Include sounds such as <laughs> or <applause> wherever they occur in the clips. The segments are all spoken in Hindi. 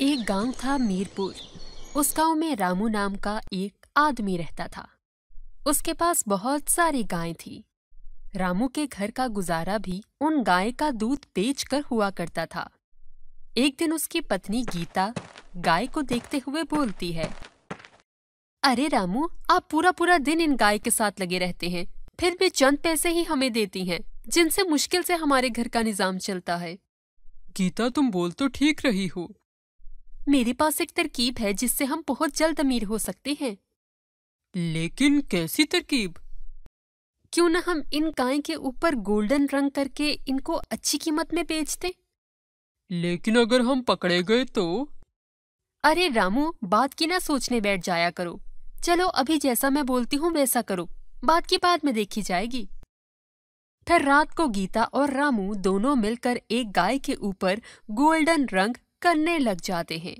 एक गांव था मीरपुर उस गांव में रामू नाम का एक आदमी रहता था उसके पास बहुत सारी गाय थी रामू के घर का गुजारा भी उन गाय का दूध बेचकर हुआ करता था एक दिन उसकी पत्नी गीता गाय को देखते हुए बोलती है अरे रामू आप पूरा पूरा दिन इन गाय के साथ लगे रहते हैं फिर भी चंद पैसे ही हमें देती हैं जिनसे मुश्किल से हमारे घर का निजाम चलता है गीता तुम बोल तो ठीक रही हो मेरे पास एक तरकीब है जिससे हम बहुत जल्द अमीर हो सकते हैं लेकिन कैसी तरकीब क्यों ना हम इन गाय के ऊपर गोल्डन रंग करके इनको अच्छी कीमत में बेचते लेकिन अगर हम पकड़े गए तो अरे रामू बात की ना सोचने बैठ जाया करो चलो अभी जैसा मैं बोलती हूँ वैसा करो बात की बाद में देखी जाएगी फिर रात को गीता और रामू दोनों मिलकर एक गाय के ऊपर गोल्डन रंग करने लग जाते हैं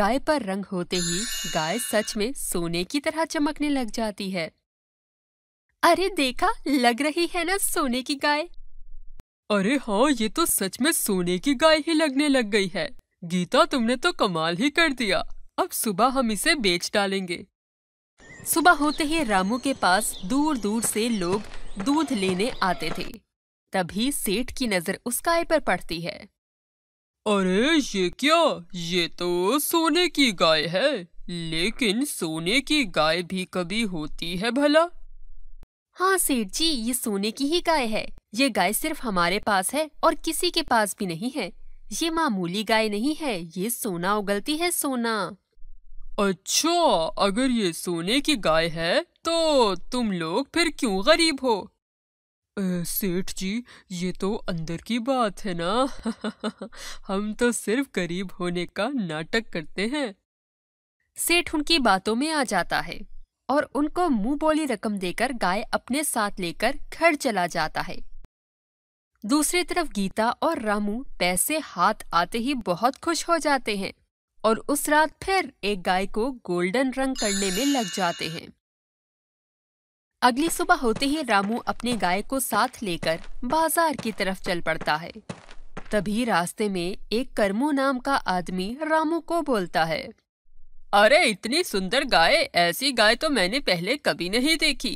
गाय पर रंग होते ही गाय सच में सोने की तरह चमकने लग जाती है अरे देखा लग रही है ना सोने की गाय अरे हाँ ये तो सच में सोने की गाय ही लगने लग गई है गीता तुमने तो कमाल ही कर दिया अब सुबह हम इसे बेच डालेंगे सुबह होते ही रामू के पास दूर दूर से लोग दूध लेने आते थे तभी सेठ की नजर उस गाय पर पड़ती है अरे ये क्या ये तो सोने की गाय है लेकिन सोने की गाय भी कभी होती है भला हाँ सेठ जी ये सोने की ही गाय है ये गाय सिर्फ हमारे पास है और किसी के पास भी नहीं है ये मामूली गाय नहीं है ये सोना उगलती है सोना अच्छा अगर ये सोने की गाय है तो तुम लोग फिर क्यों गरीब हो सेठ जी ये तो अंदर की बात है ना <laughs> हम तो सिर्फ गरीब होने का नाटक करते हैं सेठ उनकी बातों में आ जाता है और उनको मुंह बोली रकम देकर गाय अपने साथ लेकर घर चला जाता है दूसरी तरफ गीता और रामू पैसे हाथ आते ही बहुत खुश हो जाते हैं और उस रात फिर एक गाय को गोल्डन रंग करने में लग जाते हैं अगली सुबह होते ही रामू अपने गाय को साथ लेकर बाजार की तरफ चल पड़ता है तभी रास्ते में एक कर्मू नाम का आदमी रामू को बोलता है अरे इतनी सुंदर गाय ऐसी गाय तो मैंने पहले कभी नहीं देखी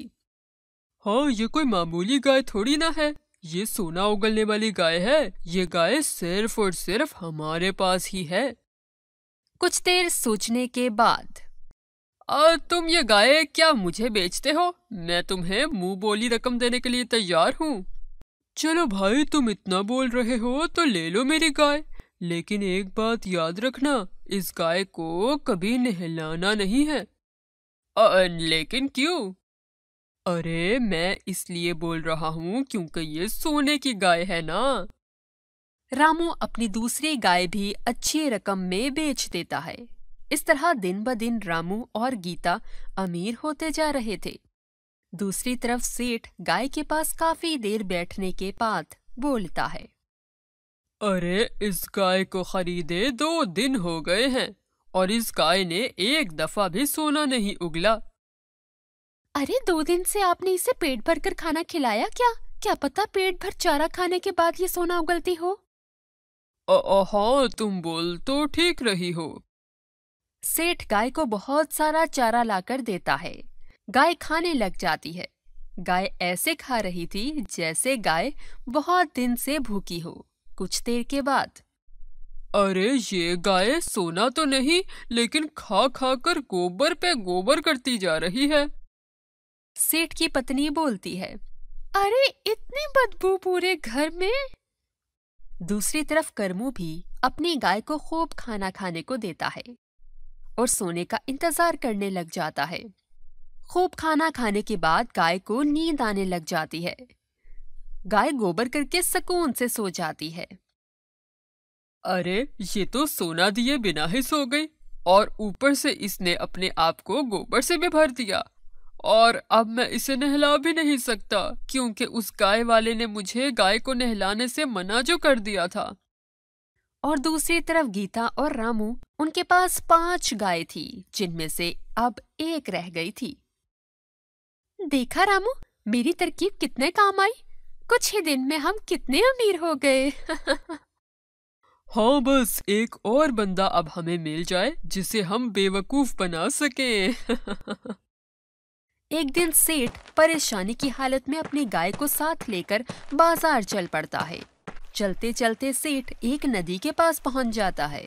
हाँ ये कोई मामूली गाय थोड़ी ना है ये सोना उगलने वाली गाय है ये गाय सिर्फ और सिर्फ हमारे पास ही है कुछ देर सोचने के बाद और तुम ये गाय क्या मुझे बेचते हो मैं तुम्हें मुंह बोली रकम देने के लिए तैयार हूँ चलो भाई तुम इतना बोल रहे हो तो ले लो मेरी गाय लेकिन एक बात याद रखना इस गाय को कभी नहलाना नहीं है आ, लेकिन क्यों अरे मैं इसलिए बोल रहा हूँ क्योंकि ये सोने की गाय है ना रामू अपनी दूसरी गाय भी अच्छी रकम में बेच देता है इस तरह दिन ब दिन रामू और गीता अमीर होते जा रहे थे दूसरी तरफ सेठ गाय के पास काफी देर बैठने के बाद बोलता है अरे इस गाय को खरीदे दो दिन हो गए हैं और इस गाय ने एक दफा भी सोना नहीं उगला अरे दो दिन से आपने इसे पेट भर कर खाना खिलाया क्या क्या पता पेट भर चारा खाने के बाद ये सोना उगलती हो हाँ तुम बोल तो ठीक रही हो सेठ गाय को बहुत सारा चारा लाकर देता है गाय खाने लग जाती है गाय ऐसे खा रही थी जैसे गाय बहुत दिन से भूखी हो कुछ देर के बाद अरे ये गाय सोना तो नहीं लेकिन खा खा कर गोबर पे गोबर करती जा रही है सेठ की पत्नी बोलती है अरे इतनी बदबू पूरे घर में दूसरी तरफ कर्मू भी अपनी गाय को खूब खाना खाने को देता है और सोने का इंतजार करने लग जाता है खूब खाना खाने के बाद गाय को नींद आने लग जाती है गाय गोबर करके सुकून से सो जाती है अरे ये तो सोना दिए बिना ही सो गई और ऊपर से इसने अपने आप को गोबर से भी भर दिया और अब मैं इसे नहला भी नहीं सकता क्योंकि उस गाय वाले ने मुझे गाय को नहलाने से मना जो कर दिया था और दूसरी तरफ गीता और रामू उनके पास पांच गाय थी जिनमें से अब एक रह गई थी देखा रामू मेरी तरकीब कितने काम आई कुछ ही दिन में हम कितने अमीर हो गए <laughs> हाँ बस एक और बंदा अब हमें मिल जाए जिसे हम बेवकूफ बना सके <laughs> एक दिन सेठ परेशानी की हालत में अपनी गाय को साथ लेकर बाजार चल पड़ता है चलते चलते सेठ एक नदी के पास पहुंच जाता है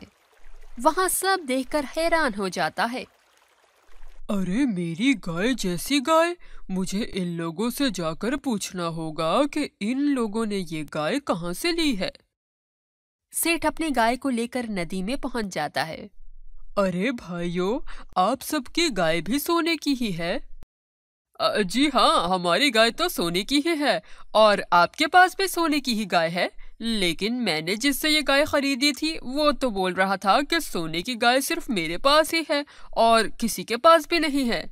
वहाँ सब देखकर हैरान हो जाता है अरे मेरी गाय जैसी गाय मुझे इन लोगों से जाकर पूछना होगा कि इन लोगों ने ये गाय कहाँ से ली है सेठ अपनी गाय को लेकर नदी में पहुंच जाता है अरे भाइयों आप सबकी गाय भी सोने की ही है जी हाँ हमारी गाय तो सोने की ही है और आपके पास भी सोने की ही गाय है लेकिन मैंने जिससे ये गाय खरीदी थी वो तो बोल रहा था कि सोने की गाय सिर्फ मेरे पास ही है और किसी के पास भी नहीं है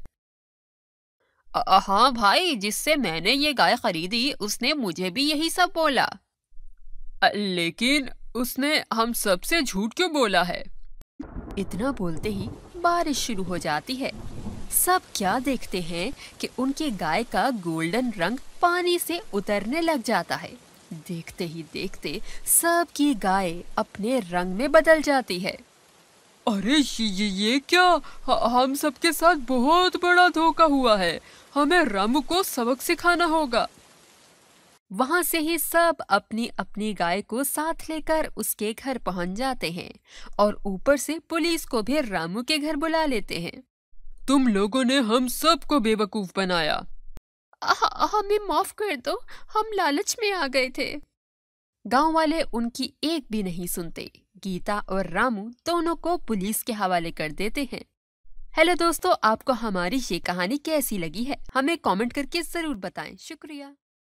हाँ भाई जिससे मैंने ये गाय खरीदी उसने मुझे भी यही सब बोला लेकिन उसने हम सबसे झूठ क्यों बोला है इतना बोलते ही बारिश शुरू हो जाती है सब क्या देखते हैं कि उनके गाय का गोल्डन रंग पानी से उतरने लग जाता है देखते ही देखते सबकी गाय अपने रंग में बदल जाती है अरे ये ये क्या हम सबके साथ बहुत बड़ा धोखा हुआ है हमें रम को सबक सिखाना होगा वहां से ही सब अपनी अपनी गाय को साथ लेकर उसके घर पहुंच जाते हैं और ऊपर से पुलिस को भी रामू के घर बुला लेते हैं तुम लोगों ने हम सबको बेवकूफ बनाया हमें माफ कर दो हम लालच में आ गए थे गांव वाले उनकी एक भी नहीं सुनते गीता और रामू दोनों को पुलिस के हवाले कर देते हैं हेलो दोस्तों आपको हमारी ये कहानी कैसी लगी है हमें कमेंट करके जरूर बताएं शुक्रिया